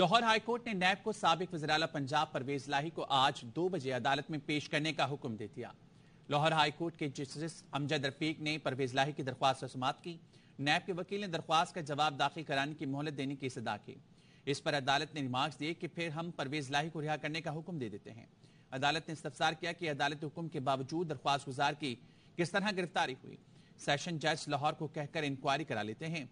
Lahore high court ने नैब को सबक वजरा पंजाब परवेज लाही को आज दो बजे अदालत में पेश करने का हुक्म दे दिया लाहौर हाईकोर्ट के जस्टिस अमजद रफीक ने परवेज लाही की दरख्वास्त समाप्त की नैब के वकील ने दरख्वास्त का जवाब दाखिल कराने की मोहलत देने की सदा की इस पर अदालत ने रिमार्क दिए कि फिर हम परवेज लाही को रिहा करने का हुक्म दे देते हैं अदालत ने इस्तफसार किया कि अदालत हुक्म के बावजूद दरख्वास्त गुजार की किस तरह गिरफ्तारी हुई सेशन जज लाहौर को कहकर इंक्वायरी करा लेते हैं